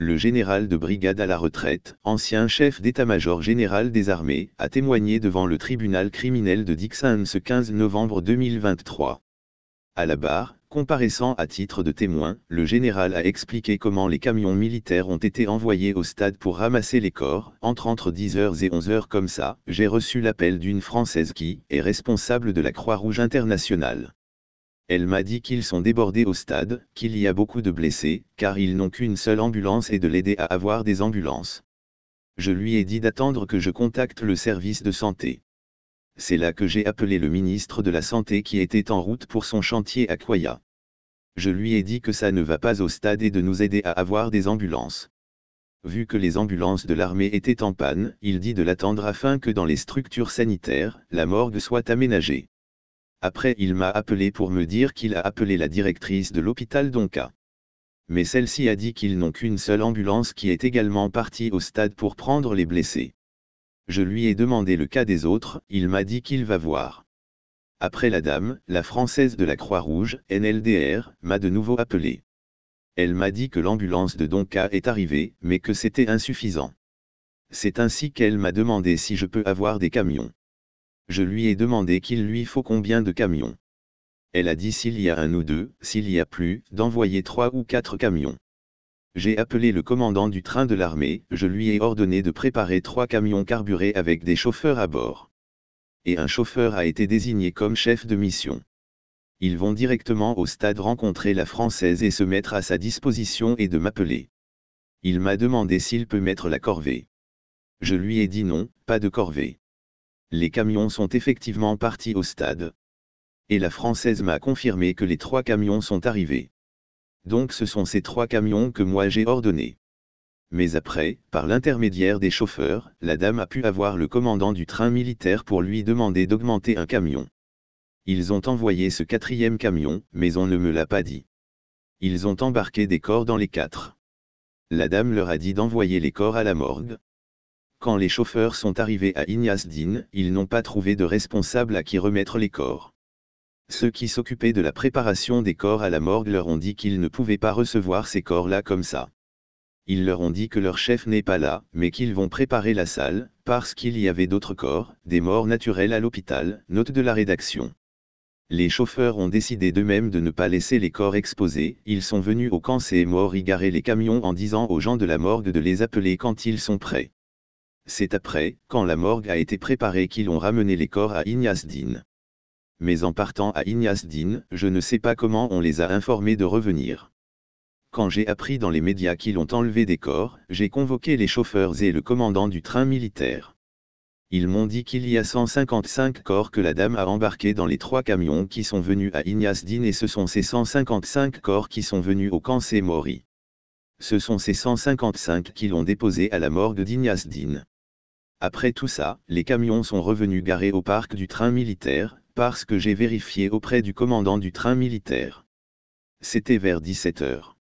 le général de brigade à la retraite, ancien chef d'état-major général des armées, a témoigné devant le tribunal criminel de Dixon ce 15 novembre 2023. À la barre, comparaissant à titre de témoin, le général a expliqué comment les camions militaires ont été envoyés au stade pour ramasser les corps, entre entre 10h et 11h comme ça, j'ai reçu l'appel d'une Française qui est responsable de la Croix-Rouge internationale. Elle m'a dit qu'ils sont débordés au stade, qu'il y a beaucoup de blessés, car ils n'ont qu'une seule ambulance et de l'aider à avoir des ambulances. Je lui ai dit d'attendre que je contacte le service de santé. C'est là que j'ai appelé le ministre de la Santé qui était en route pour son chantier à Coya. Je lui ai dit que ça ne va pas au stade et de nous aider à avoir des ambulances. Vu que les ambulances de l'armée étaient en panne, il dit de l'attendre afin que dans les structures sanitaires, la morgue soit aménagée. Après il m'a appelé pour me dire qu'il a appelé la directrice de l'hôpital d'Onka. Mais celle-ci a dit qu'ils n'ont qu'une seule ambulance qui est également partie au stade pour prendre les blessés. Je lui ai demandé le cas des autres, il m'a dit qu'il va voir. Après la dame, la Française de la Croix-Rouge, NLDR, m'a de nouveau appelé. Elle m'a dit que l'ambulance de Donka est arrivée, mais que c'était insuffisant. C'est ainsi qu'elle m'a demandé si je peux avoir des camions. Je lui ai demandé qu'il lui faut combien de camions. Elle a dit s'il y a un ou deux, s'il y a plus, d'envoyer trois ou quatre camions. J'ai appelé le commandant du train de l'armée, je lui ai ordonné de préparer trois camions carburés avec des chauffeurs à bord. Et un chauffeur a été désigné comme chef de mission. Ils vont directement au stade rencontrer la Française et se mettre à sa disposition et de m'appeler. Il m'a demandé s'il peut mettre la corvée. Je lui ai dit non, pas de corvée les camions sont effectivement partis au stade. Et la Française m'a confirmé que les trois camions sont arrivés. Donc ce sont ces trois camions que moi j'ai ordonnés. Mais après, par l'intermédiaire des chauffeurs, la dame a pu avoir le commandant du train militaire pour lui demander d'augmenter un camion. Ils ont envoyé ce quatrième camion, mais on ne me l'a pas dit. Ils ont embarqué des corps dans les quatre. La dame leur a dit d'envoyer les corps à la morgue, quand les chauffeurs sont arrivés à Ignazdin, ils n'ont pas trouvé de responsable à qui remettre les corps. Ceux qui s'occupaient de la préparation des corps à la morgue leur ont dit qu'ils ne pouvaient pas recevoir ces corps-là comme ça. Ils leur ont dit que leur chef n'est pas là, mais qu'ils vont préparer la salle, parce qu'il y avait d'autres corps, des morts naturelles à l'hôpital, note de la rédaction. Les chauffeurs ont décidé d'eux-mêmes de ne pas laisser les corps exposés, ils sont venus au camp et morts y garer les camions en disant aux gens de la morgue de les appeler quand ils sont prêts. C'est après, quand la morgue a été préparée qu'ils ont ramené les corps à Ignasdin. Mais en partant à Ignasdin, je ne sais pas comment on les a informés de revenir. Quand j'ai appris dans les médias qu'ils ont enlevé des corps, j'ai convoqué les chauffeurs et le commandant du train militaire. Ils m'ont dit qu'il y a 155 corps que la dame a embarqués dans les trois camions qui sont venus à Ignazdin et ce sont ces 155 corps qui sont venus au camp mori. Ce sont ces 155 qui l'ont déposé à la morgue d'Ignazdin. Après tout ça, les camions sont revenus garés au parc du train militaire, parce que j'ai vérifié auprès du commandant du train militaire. C'était vers 17 heures.